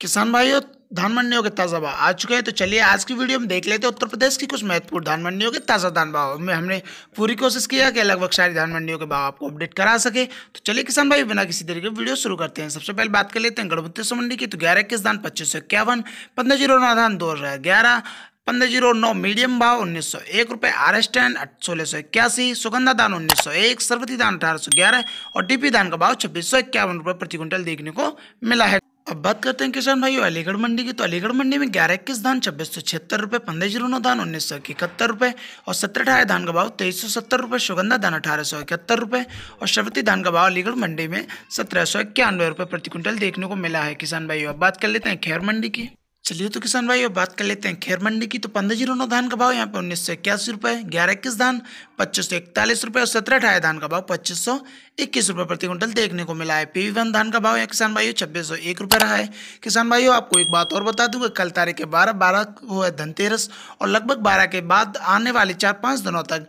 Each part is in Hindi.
किसान भाइयों धान मंडियों के ताज़ा भाव आ चुके हैं तो चलिए आज की वीडियो में देख लेते हैं उत्तर प्रदेश की कुछ महत्वपूर्ण धान मंडियों के ताज़ा धान भाव में हमने पूरी कोशिश किया कि लगभग सारी धान मंडियों के भाव आपको अपडेट करा सके तो चलिए किसान भाई बिना किसी तरीके वीडियो शुरू करते हैं सबसे पहले बात कर लेते हैं गढ़बत्तीस मंडी की तो ग्यारह इक्कीस धान पच्चीस सौ इक्यावन पंद्रह जीरो नौ धान दो हज़ार ग्यारह पंद्रह जीरो नौ मीडियम भाव उन्नीस सौ एक रुपये आर एस टेन सोलह सौ इक्यासी सुगंधा दान उन्नीस सौ एक सरवती दान अठारह सौ ग्यारह और डीपी दान का भाव छब्बीस सौ इक्यावन रुपये प्रति क्विंटल देखने को मिला है अब बात करते हैं किसान भाइयों अलीगढ़ मंडी की तो अलीगढ़ मंडी में ग्यारह इक्कीस धान छब्बीस सौ छिहत्तर रुपये पंद्रह जीरो नौ धान उन्नीस सौ इकहत्तर रुपये और सत्रह अठारह धान का भाव तेईस सौ सत्तर रुपये सुगंधा धान अठारह सौ इकहत्तर रुपये और शवती धान का भाव अलीगढ़ मंडी में सत्रह सौ इक्यानवे रुपये प्रति क्विंटल देखने को मिला है किसान भाइयों अब बात कर लेते हैं खैर मंडी की चलिए तो किसान भाई अब बात कर लेते हैं खेर मंडी की तो पंद्रह जीरो नौ धान का भाव यहाँ पे उन्नीस सौ इक्यासी रुपये ग्यारह इक्कीस धान पच्चीस सौ इकतालीस रुपये और सत्रह अठारह धान का भाव पच्चीस सौ इक्कीस रुपये प्रति क्विंटल देखने को मिला है पीवी वन धान का भाव यहाँ किसान भाइयों छब्बीस सौ एक रुपये रहा है किसान भाइयों आपको एक बात और बता दूंगा कल तारीख के बारह बारह को है धनतेरस और लगभग बारह के बाद आने वाले चार पाँच दिनों तक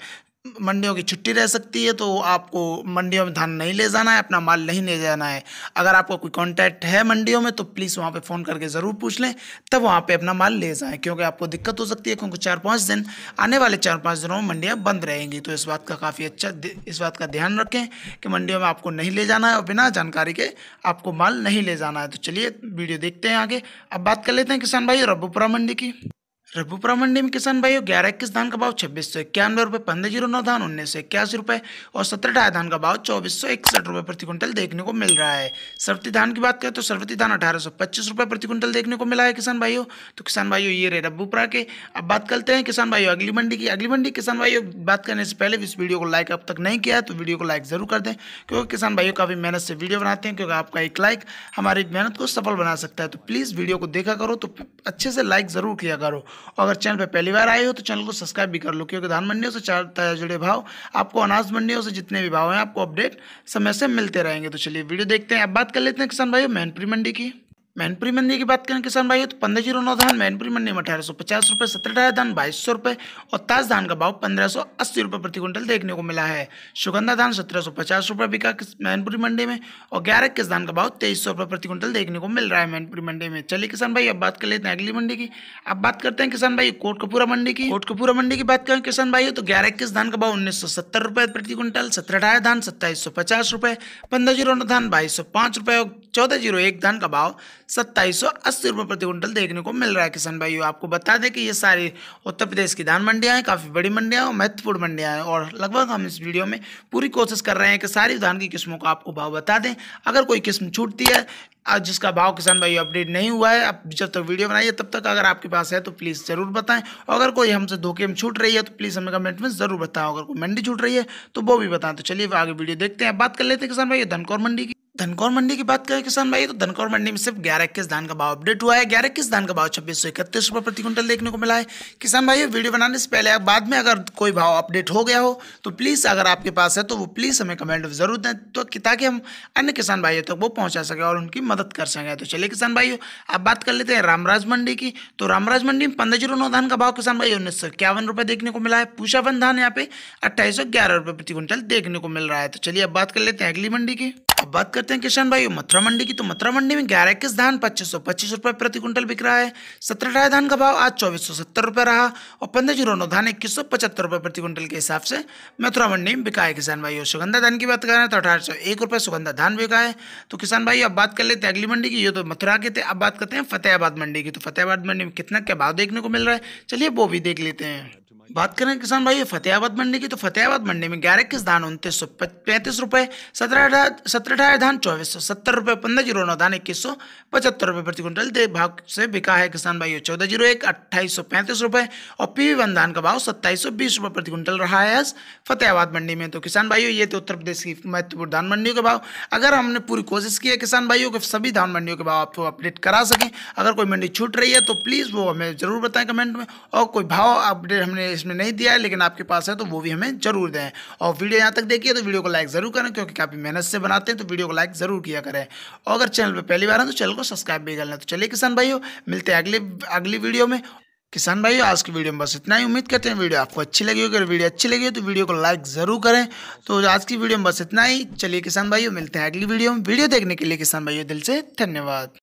मंडियों की छुट्टी रह सकती है तो आपको मंडियों में धान नहीं ले जाना है अपना माल नहीं ले जाना है अगर आपको कोई कांटेक्ट है मंडियों में तो प्लीज़ वहाँ पे फ़ोन करके ज़रूर पूछ लें तब वहाँ पे अपना माल ले जाएं क्योंकि आपको दिक्कत हो सकती है क्योंकि चार पाँच दिन आने वाले चार पाँच दिनों में मंडियाँ बंद रहेंगी तो इस बात का काफ़ी अच्छा इस बात का ध्यान रखें कि मंडियों में आपको नहीं ले जाना है और बिना जानकारी के आपको माल नहीं ले जाना है तो चलिए वीडियो देखते हैं आगे अब बात कर लेते हैं किसान भाई रबुपुरा मंडी की रघुपुरा मंडी में किसान भाइयों ग्यारह इक्कीस धान का भाव छब्बीस सौ इक्यानवे रुपये पंद्रह जीरो नौ धान उन्नीस सौ इक्यासी रुपये और सत्रह ढाई धान का भाव चौबीस सौ इकसठ रुपये प्रति क्विंटल देखने को मिल रहा है सर्वती धान की बात करें तो सर्वती धान अठारह सौ पच्चीस रुपये प्रति क्विंटल देखने को मिला है किसान भाइयों तो किसान भाइयों ये रहे रघुपुरा के अब बात करते हैं किसान भाइयों अगली मंडी की अगली मंडी किसान भाइयों बात करने से पहले इस वीडियो को लाइक अब तक नहीं किया तो वीडियो को लाइक जरूर कर दें क्योंकि किसान भाइयों काफ़ी मेहनत से वीडियो बनाते हैं क्योंकि आपका एक लाइक हमारी मेहनत को सफल बना सकता है तो प्लीज़ वीडियो को देखा करो तो अच्छे से लाइक ज़रूर किया करो अगर चैनल पर पहली बार आए हो तो चैनल को सब्सक्राइब भी कर लो क्योंकि धान मंडियों से चार ताजा जुड़े भाव आपको अनाज मंडियों से जितने भी भाव हैं आपको अपडेट समय से मिलते रहेंगे तो चलिए वीडियो देखते हैं अब बात कर लेते हैं किसान भाई मैनपुरी मंडी की मैनपुरी मंडी की बात करें किसान भाई तो पंद्रह जीरो नौ धान मैनपुरी मंडी में अठारह सौ पचास रुपये सत्रह अठारह धान बाईस सौ रुपये और ताज धान का भाव पंद्रह सौ अस्सी रुपये प्रति क्विंटल देखने को मिला है सुगंधा धान सत्रह सौ पचास रुपये बिका मैनपुरी मंडी में और ग्यारह किस धान का भाव तेईस सौ रुपये प्रति क्विंटल देखने को मिल रहा है मैनपुरी मंडी में चलिए किसान भाई अब बात कर लेते हैं अगली मंडी की अब बात करते हैं किसान भाई कोट कपूरा मंडी की कोट कपूरा मंडी की बात करें किसान भाई तो ग्यारह किस धान का भाव उन्नीस सौ सत्तर रुपये प्रति क्विंटल सत्रह अठारह धान सत्ताईस सौ पचास रुपये पंद्रह जीरो नौ धान बाईस सौ पाँच रुपये और चौदह जीरो एक धान का भाव सत्ताईस सौ अस्सी रुपये प्रति क्विंटल देखने को मिल रहा है किसान भाइयों आपको बता दें कि ये सारी उत्तर प्रदेश की धान मंडियाँ हैं काफ़ी बड़ी मंडियाँ और महत्वपूर्ण मंडियाँ हैं और लगभग हम इस वीडियो में पूरी कोशिश कर रहे हैं कि सारी धान की किस्मों का आपको भाव बता दें अगर कोई किस्म छूटती है आज जिसका भाव किसान भाई अपडेट नहीं हुआ है आप जब तक वीडियो बनाइए तब तक अगर आपके पास है तो प्लीज़ ज़रूर बताएं अगर कोई हमसे धोखे में छूट रही है तो प्लीज़ हमें कमेंट में ज़रूर बताएं अगर कोई मंडी छूट रही है तो वो भी बताएं तो चलिए आगे वीडियो देखते हैं बात कर लेते हैं किसान भाई धनकौर मंडी की धनकौर मंडी की बात करें किसान भाई तो धनकौर मंडी में सिर्फ ग्यारह इक्कीस धान का भाव अपडेट हुआ है ग्यारह इक्कीस धान का भाव छब्बीस सौ इकतीस रुपये प्रति क्विंटल देखने को मिला है किसान भाई वीडियो बनाने से पहले बाद में अगर कोई भाव अपडेट हो गया हो तो प्लीज़ अगर आपके पास है तो वो प्लीज़ हमें कमेंट जरूर दें तो ताकि हम अन्य किसान भाइयों तक तो वो पहुँचा सकें और उनकी मदद कर सकें तो चलिए किसान भाइयों आप बात कर लेते हैं रामराज मंडी की तो रामराज मंडी में पंद्रह जीरो नौ धान का भाव किसान भाई उन्नीस सौ इक्यावन रुपये देखने को मिला है पूषावन धान यहाँ पे अट्ठाईस सौ ग्यारह रुपये प्रति क्विंटल देखने को मिल रहा है तो चलिए अब बात कर लेते हैं अगली मंडी की अब बात करते हैं किसान भाई मथुरा मंडी की तो मथुरा मंडी में ग्यारह इक्कीस धान पच्चीस सौ पच्चीस रुपये प्रति क्विंटल बिक रहा है सत्रह अठारह धान का भाव आज चौबीस सौ सत्तर रुपये रहा और पंद्रह जीरो नौ धान इक्कीस सौ पचहत्तर रुपये प्रति क्विंटल के हिसाब से मथुरा मंडी में बिका है किसान भाई और सुगंधा धान की बात करें तो अठारह सौ एक रुपये सुगंधा धान बिका है तो किसान भाई अब बात कर लेते हैं अगली मंडी की ये तो मथुरा के थे अब बात करते हैं फतेहाबाद मंडी की तो फतेहाबाद मंडी में कितना क्या भाव देखने को मिल रहा है चलिए वो भी देख लेते हैं बात करें किसान भाई फतेहाबाद मंडी की तो फतेहाबाद मंडी में ग्यारह किस धान उनतीस सौ पैंतीस रुपये सत्रह सत्रह अठारह धान चौबीस सौ सत्तर रुपये पंद्रह जीरो नौ धान इक्कीस सौ पचहत्तर रुपये प्रति क्विंटल दे भाव से बिका है किसान भाई चौदह जीरो एक अट्ठाईस सौ पैंतीस रुपये और पी वन धान का भाव सत्ताईस सौ बीस रुपये प्रति क्विंटल रहा है आज फतेहाबाद मंडी में तो किसान भाइयों ये तो उत्तर प्रदेश की महत्वपूर्ण धान मंडियों के भाव अगर हमने पूरी कोशिश की है किसान भाइयों के सभी धान मंडियों के भाव आपको अपडेट करा सकें अगर कोई मंडी छूट रही है तो प्लीज़ वो हमें ज़रूर बताएं कमेंट में और कोई भाव अपडेट हमने इसमें नहीं दिया है लेकिन आपके पास है तो वो भी हमें जरूर दें और वीडियो यहाँ तक देखिए तो वीडियो को लाइक ज़रूर करें क्योंकि काफ़ी मेहनत से बनाते हैं तो वीडियो को लाइक ज़रूर किया करें और अगर चैनल पर पहली बार है तो चैनल को सब्सक्राइब भी कर लें तो चलिए किसान भाइयों मिलते हैं अगले अगली वीडियो में किसान भाई आज की वीडियो में बस इतना ही उम्मीद करते हैं वीडियो आपको अच्छी लगी होगी अगर वीडियो अच्छी लगी हो तो वीडियो को लाइक ज़रूर करें तो आज की वीडियो में बस इतना ही चलिए किसान भाइयों मिलते हैं अगली वीडियो में वीडियो देखने के लिए किसान भाइयों दिल से धन्यवाद